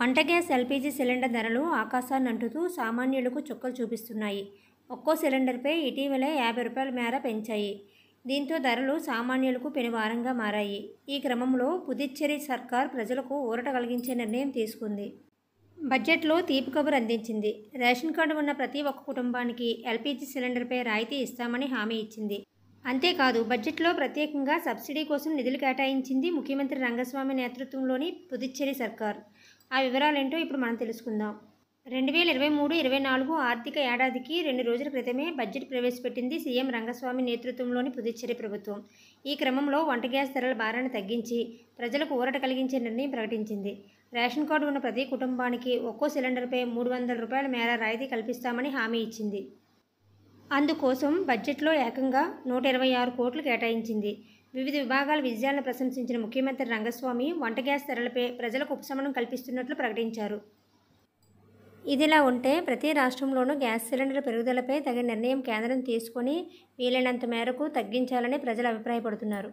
వంట gas LPG cylinder ధరలు ఆకాశాన్ని అంటుతూ సామాన్యులకు చుక్కలు చూపిస్తున్నాయి ఒక్కో సిలిండర్పై ఇటీవలే యాభై రూపాయల మేర పెంచాయి దీంతో ధరలు సామాన్యులకు పెనువారంగా మారాయి ఈ క్రమంలో పుదుచ్చేరి సర్కార్ ప్రజలకు ఊరట కలిగించే నిర్ణయం తీసుకుంది బడ్జెట్లో తీపి కబురు అందించింది రేషన్ కార్డు ఉన్న ప్రతి ఒక్క కుటుంబానికి ఎల్పీజీ సిలిండర్పై రాయితీ ఇస్తామని హామీ ఇచ్చింది అంతేకాదు బడ్జెట్లో ప్రత్యేకంగా సబ్సిడీ కోసం నిధులు కేటాయించింది ముఖ్యమంత్రి రంగస్వామి నేతృత్వంలోని పుదుచ్చేరి సర్కార్ ఆ వివరాలేంటో ఇప్పుడు మనం తెలుసుకుందాం రెండు వేల ఇరవై మూడు ఇరవై నాలుగు ఆర్థిక ఏడాదికి రెండు రోజుల క్రితమే బడ్జెట్ ప్రవేశపెట్టింది సీఎం రంగస్వామి నేతృత్వంలోని పుదుచ్చేరి ప్రభుత్వం ఈ క్రమంలో వంట గ్యాస్ ధరల భారాన్ని తగ్గించి ప్రజలకు ఊరట కలిగించే నిర్ణయం ప్రకటించింది రేషన్ కార్డు ఉన్న ప్రతి కుటుంబానికి ఒక్కో సిలిండర్పై మూడు వందల రూపాయల మేర రాయితీ కల్పిస్తామని హామీ ఇచ్చింది అందుకోసం బడ్జెట్లో ఏకంగా నూట ఇరవై ఆరు కోట్లు కేటాయించింది వివిధ విభాగాల విజయాలను ప్రశంసించిన ముఖ్యమంత్రి రంగస్వామి వంట గ్యాస్ ధరలపై ప్రజలకు ఉపశమనం కల్పిస్తున్నట్లు ప్రకటించారు ఇదిలా ఉంటే ప్రతి రాష్ట్రంలోనూ గ్యాస్ సిలిండర్ పెరుగుదలపై తగిన నిర్ణయం కేంద్రం తీసుకొని వీలైనంత మేరకు తగ్గించాలని ప్రజలు అభిప్రాయపడుతున్నారు